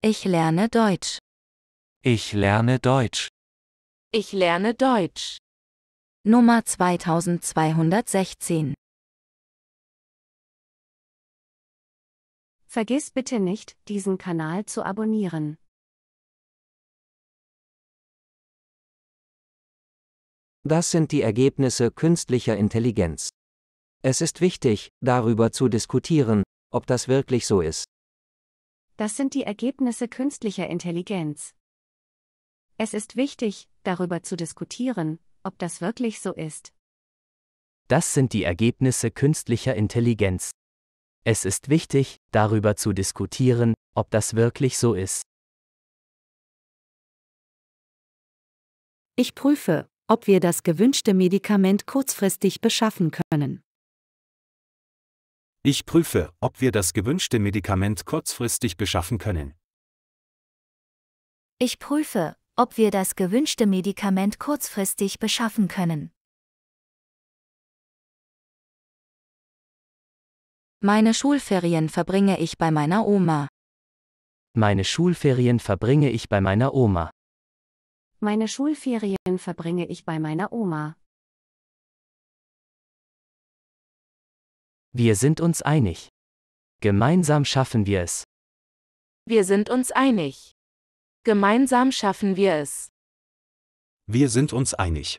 Ich lerne Deutsch. Ich lerne Deutsch. Ich lerne Deutsch. Nummer 2216. Vergiss bitte nicht, diesen Kanal zu abonnieren. Das sind die Ergebnisse künstlicher Intelligenz. Es ist wichtig, darüber zu diskutieren, ob das wirklich so ist. Das sind die Ergebnisse künstlicher Intelligenz. Es ist wichtig, darüber zu diskutieren, ob das wirklich so ist. Das sind die Ergebnisse künstlicher Intelligenz. Es ist wichtig, darüber zu diskutieren, ob das wirklich so ist. Ich prüfe, ob wir das gewünschte Medikament kurzfristig beschaffen können. Ich prüfe, ob wir das gewünschte Medikament kurzfristig beschaffen können. Ich prüfe, ob wir das gewünschte Medikament kurzfristig beschaffen können. Meine Schulferien verbringe ich bei meiner Oma. Meine Schulferien verbringe ich bei meiner Oma. Meine Schulferien verbringe ich bei meiner Oma. Wir sind uns einig. Gemeinsam schaffen wir es. Wir sind uns einig. Gemeinsam schaffen wir es. Wir sind uns einig.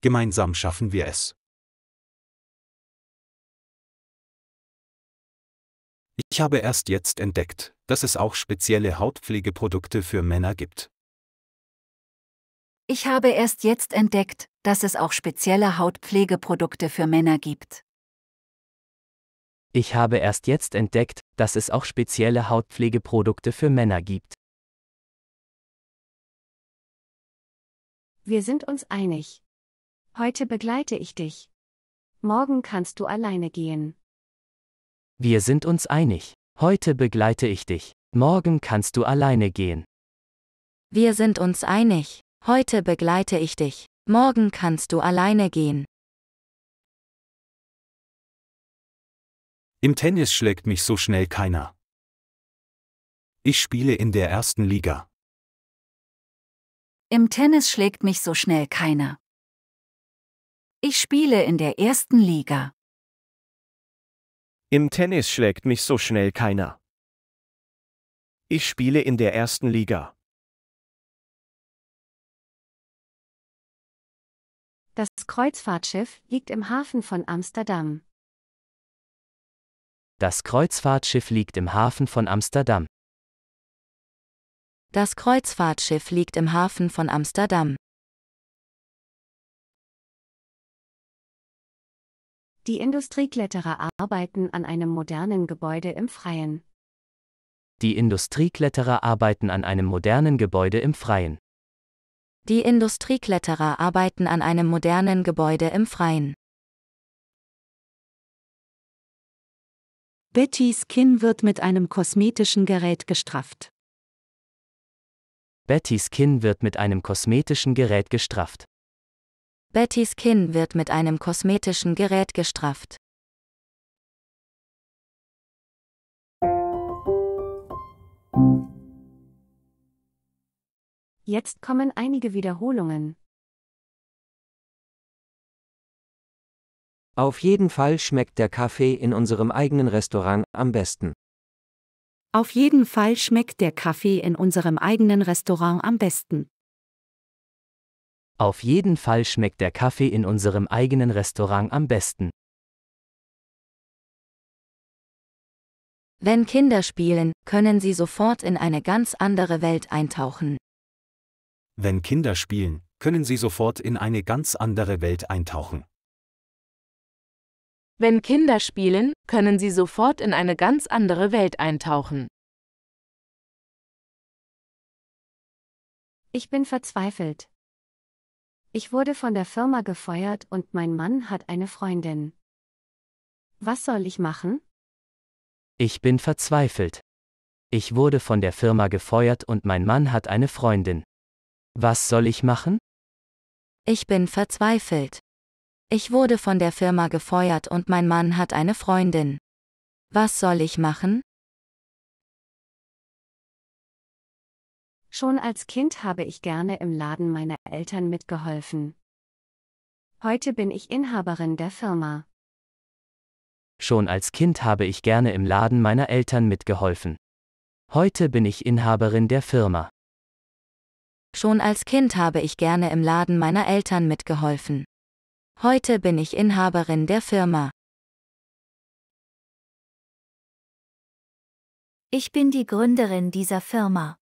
Gemeinsam schaffen wir es. Ich habe erst jetzt entdeckt, dass es auch spezielle Hautpflegeprodukte für Männer gibt. Ich habe erst jetzt entdeckt, dass es auch spezielle Hautpflegeprodukte für Männer gibt. Ich habe erst jetzt entdeckt, dass es auch spezielle Hautpflegeprodukte für Männer gibt. Wir sind uns einig. Heute begleite ich dich. Morgen kannst du alleine gehen. Wir sind uns einig. Heute begleite ich dich. Morgen kannst du alleine gehen. Wir sind uns einig. Heute begleite ich dich. Morgen kannst du alleine gehen. Im Tennis schlägt mich so schnell keiner. Ich spiele in der ersten Liga. Im Tennis schlägt mich so schnell keiner. Ich spiele in der ersten Liga. Im Tennis schlägt mich so schnell keiner. Ich spiele in der ersten Liga. Das Kreuzfahrtschiff liegt im Hafen von Amsterdam. Das Kreuzfahrtschiff liegt im Hafen von Amsterdam. Das Kreuzfahrtschiff liegt im Hafen von Amsterdam. Die Industriekletterer arbeiten an einem modernen Gebäude im Freien. Die Industriekletterer arbeiten an einem modernen Gebäude im Freien. Die Industriekletterer arbeiten an einem modernen Gebäude im Freien. Bettys Kinn wird mit einem kosmetischen Gerät gestrafft. Bettys Kinn wird mit einem kosmetischen Gerät gestrafft. Bettys Kinn wird mit einem kosmetischen Gerät gestrafft. Jetzt kommen einige Wiederholungen. Auf jeden Fall schmeckt der Kaffee in unserem eigenen Restaurant am besten. Auf jeden Fall schmeckt der Kaffee in unserem eigenen Restaurant am besten. Auf jeden Fall schmeckt der Kaffee in unserem eigenen Restaurant am besten. Wenn Kinder spielen, können sie sofort in eine ganz andere Welt eintauchen. Wenn Kinder spielen, können sie sofort in eine ganz andere Welt eintauchen. Wenn Kinder spielen, können sie sofort in eine ganz andere Welt eintauchen. Ich bin verzweifelt. Ich wurde von der Firma gefeuert und mein Mann hat eine Freundin. Was soll ich machen? Ich bin verzweifelt. Ich wurde von der Firma gefeuert und mein Mann hat eine Freundin. Was soll ich machen? Ich bin verzweifelt. Ich wurde von der Firma gefeuert und mein Mann hat eine Freundin. Was soll ich machen? Schon als Kind habe ich gerne im Laden meiner Eltern mitgeholfen. Heute bin ich Inhaberin der Firma. Schon als Kind habe ich gerne im Laden meiner Eltern mitgeholfen. Heute bin ich Inhaberin der Firma. Schon als Kind habe ich gerne im Laden meiner Eltern mitgeholfen. Heute bin ich Inhaberin der Firma. Ich bin die Gründerin dieser Firma.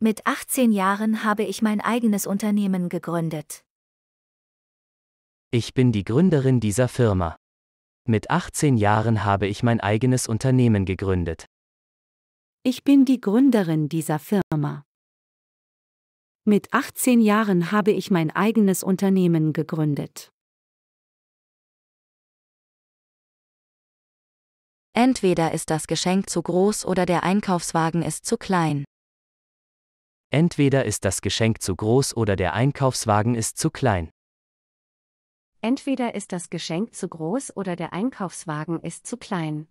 Mit 18 Jahren habe ich mein eigenes Unternehmen gegründet. Ich bin die Gründerin dieser Firma. Mit 18 Jahren habe ich mein eigenes Unternehmen gegründet. Ich bin die Gründerin dieser Firma. Mit 18 Jahren habe ich mein eigenes Unternehmen gegründet. Entweder ist das Geschenk zu groß oder der Einkaufswagen ist zu klein. Entweder ist das Geschenk zu groß oder der Einkaufswagen ist zu klein. Entweder ist das Geschenk zu groß oder der Einkaufswagen ist zu klein.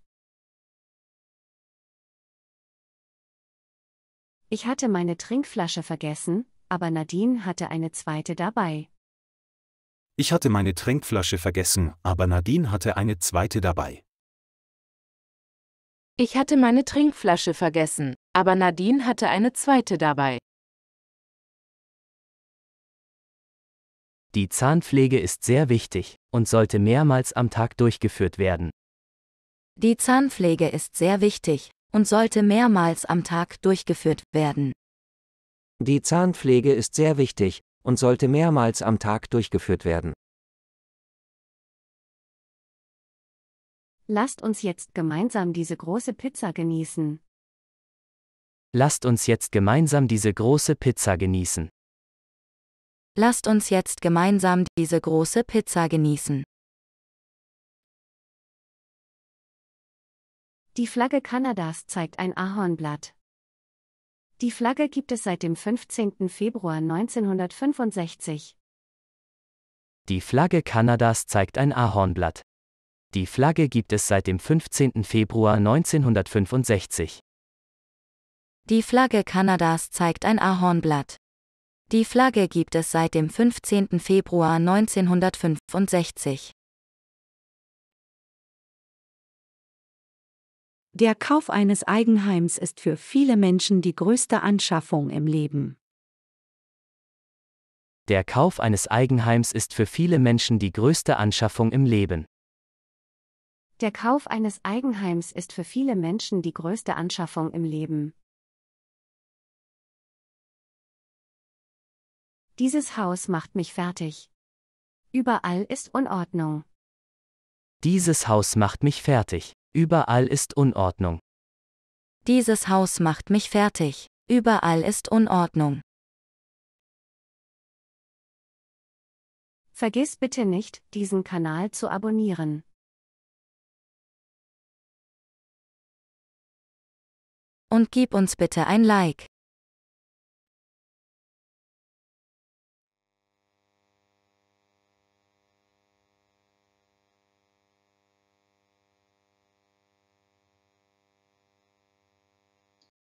Ich hatte meine Trinkflasche vergessen, aber Nadine hatte eine zweite dabei. Ich hatte meine Trinkflasche vergessen, aber Nadine hatte eine zweite dabei. Ich hatte meine Trinkflasche vergessen, aber Nadine hatte eine zweite dabei. Die Zahnpflege ist sehr wichtig und sollte mehrmals am Tag durchgeführt werden. Die Zahnpflege ist sehr wichtig und sollte mehrmals am Tag durchgeführt werden. Die Zahnpflege ist sehr wichtig und sollte mehrmals am Tag durchgeführt werden. Lasst uns jetzt gemeinsam diese große Pizza genießen. Lasst uns jetzt gemeinsam diese große Pizza genießen. Lasst uns jetzt gemeinsam diese große Pizza genießen. Die Flagge Kanadas zeigt ein Ahornblatt. Die Flagge gibt es seit dem 15. Februar 1965. Die Flagge Kanadas zeigt ein Ahornblatt. Die Flagge gibt es seit dem 15. Februar 1965. Die Flagge Kanadas zeigt ein Ahornblatt. Die Flagge gibt es seit dem 15. Februar 1965. Der Kauf eines Eigenheims ist für viele Menschen die größte Anschaffung im Leben. Der Kauf eines Eigenheims ist für viele Menschen die größte Anschaffung im Leben. Der Kauf eines Eigenheims ist für viele Menschen die größte Anschaffung im Leben. Dieses Haus macht mich fertig. Überall ist Unordnung. Dieses Haus macht mich fertig. Überall ist Unordnung. Dieses Haus macht mich fertig. Überall ist Unordnung. Vergiss bitte nicht, diesen Kanal zu abonnieren. Und gib uns bitte ein Like.